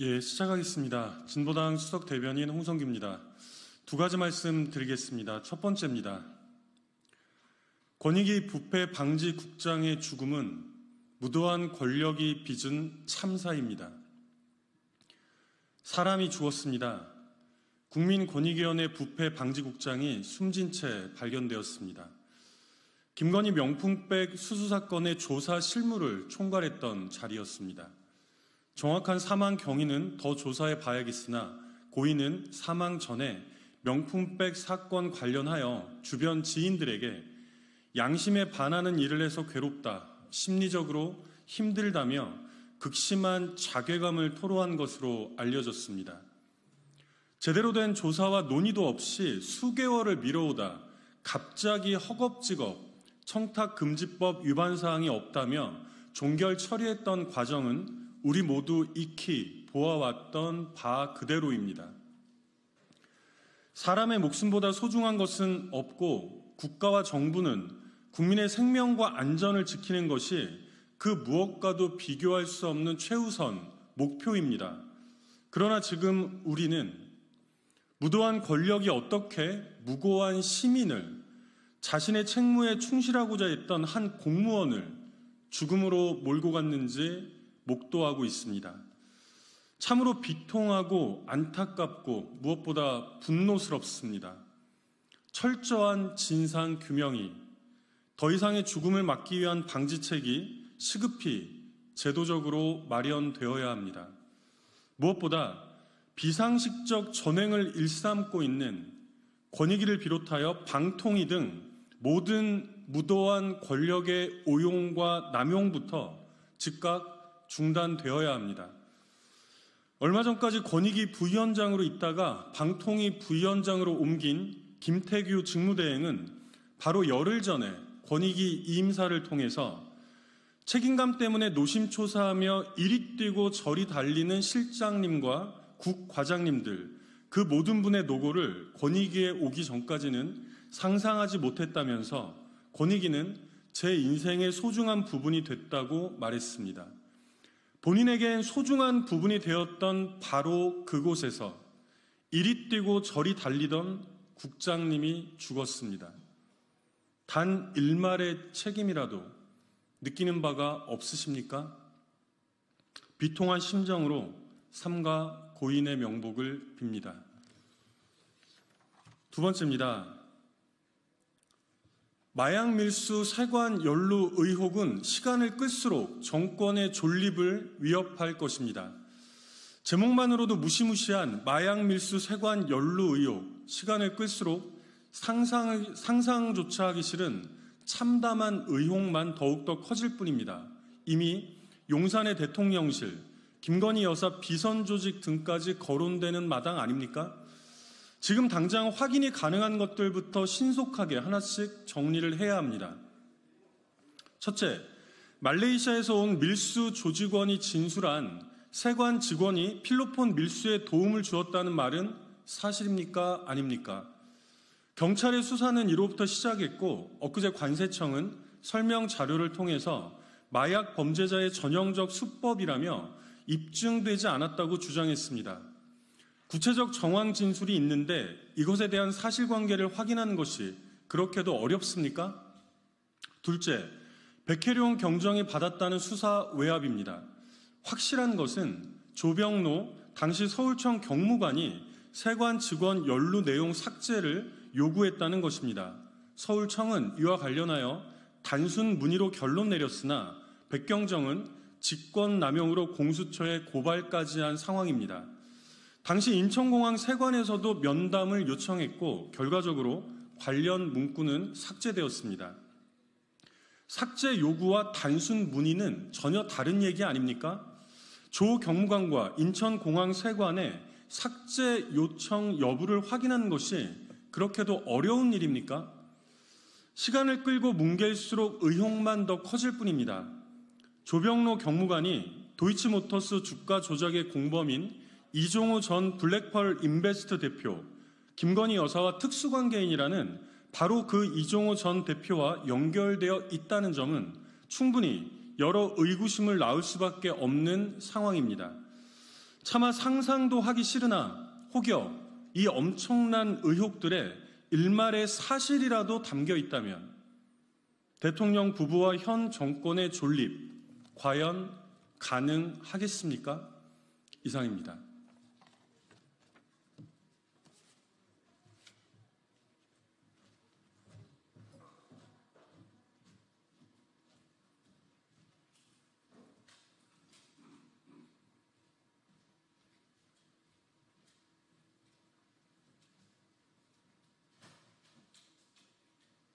예, 시작하겠습니다. 진보당 수석 대변인 홍성기입니다두 가지 말씀 드리겠습니다. 첫 번째입니다. 권익위 부패 방지 국장의 죽음은 무도한 권력이 빚은 참사입니다. 사람이 죽었습니다. 국민권익위원회 부패 방지 국장이 숨진 채 발견되었습니다. 김건희 명품백 수수 사건의 조사 실무를 총괄했던 자리였습니다. 정확한 사망 경위는 더 조사해 봐야겠으나 고인은 사망 전에 명품백 사건 관련하여 주변 지인들에게 양심에 반하는 일을 해서 괴롭다, 심리적으로 힘들다며 극심한 자괴감을 토로한 것으로 알려졌습니다. 제대로 된 조사와 논의도 없이 수개월을 미뤄오다 갑자기 허겁지겁 청탁금지법 위반 사항이 없다며 종결 처리했던 과정은 우리 모두 익히 보아왔던 바 그대로입니다. 사람의 목숨보다 소중한 것은 없고 국가와 정부는 국민의 생명과 안전을 지키는 것이 그 무엇과도 비교할 수 없는 최우선 목표입니다. 그러나 지금 우리는 무도한 권력이 어떻게 무고한 시민을 자신의 책무에 충실하고자 했던 한 공무원을 죽음으로 몰고 갔는지 목도하고 있습니다. 참으로 비통하고 안타깝고 무엇보다 분노스럽습니다. 철저한 진상 규명이 더 이상의 죽음을 막기 위한 방지책이 시급히 제도적으로 마련되어야 합니다. 무엇보다 비상식적 전횡을 일삼고 있는 권익위를 비롯하여 방통위 등 모든 무도한 권력의 오용과 남용부터 즉각 중단되어야 합니다. 얼마 전까지 권익위 부위원장으로 있다가 방통위 부위원장으로 옮긴 김태규 직무대행은 바로 열흘 전에 권익위 임사를 통해서 책임감 때문에 노심초사하며 이리 뛰고 저리 달리는 실장님과 국 과장님들 그 모든 분의 노고를 권익위에 오기 전까지는 상상하지 못했다면서 권익위는 제 인생의 소중한 부분이 됐다고 말했습니다. 본인에겐 소중한 부분이 되었던 바로 그곳에서 이리 뛰고 저리 달리던 국장님이 죽었습니다. 단 일말의 책임이라도 느끼는 바가 없으십니까? 비통한 심정으로 삼가 고인의 명복을 빕니다. 두 번째입니다. 마약 밀수 세관 연루 의혹은 시간을 끌수록 정권의 존립을 위협할 것입니다. 제목만으로도 무시무시한 마약 밀수 세관 연루 의혹, 시간을 끌수록 상상, 상상조차 하기 싫은 참담한 의혹만 더욱더 커질 뿐입니다. 이미 용산의 대통령실, 김건희 여사 비선 조직 등까지 거론되는 마당 아닙니까? 지금 당장 확인이 가능한 것들부터 신속하게 하나씩 정리를 해야 합니다. 첫째, 말레이시아에서 온 밀수 조직원이 진술한 세관 직원이 필로폰 밀수에 도움을 주었다는 말은 사실입니까? 아닙니까? 경찰의 수사는 이로부터 시작했고 엊그제 관세청은 설명 자료를 통해서 마약 범죄자의 전형적 수법이라며 입증되지 않았다고 주장했습니다. 구체적 정황 진술이 있는데 이것에 대한 사실관계를 확인하는 것이 그렇게도 어렵습니까? 둘째, 백혜룡 경정이 받았다는 수사 외압입니다. 확실한 것은 조병로 당시 서울청 경무관이 세관 직원 연루 내용 삭제를 요구했다는 것입니다. 서울청은 이와 관련하여 단순 문의로 결론 내렸으나 백경정은 직권 남용으로 공수처에 고발까지 한 상황입니다. 당시 인천공항 세관에서도 면담을 요청했고 결과적으로 관련 문구는 삭제되었습니다. 삭제 요구와 단순 문의는 전혀 다른 얘기 아닙니까? 조 경무관과 인천공항 세관의 삭제 요청 여부를 확인하는 것이 그렇게도 어려운 일입니까? 시간을 끌고 뭉갤수록 의혹만 더 커질 뿐입니다. 조병로 경무관이 도이치모터스 주가 조작의 공범인 이종우 전 블랙펄 인베스트 대표, 김건희 여사와 특수관계인이라는 바로 그 이종호 전 대표와 연결되어 있다는 점은 충분히 여러 의구심을 낳을 수밖에 없는 상황입니다. 차마 상상도 하기 싫으나 혹여 이 엄청난 의혹들에 일말의 사실이라도 담겨 있다면 대통령 부부와 현 정권의 존립 과연 가능하겠습니까? 이상입니다.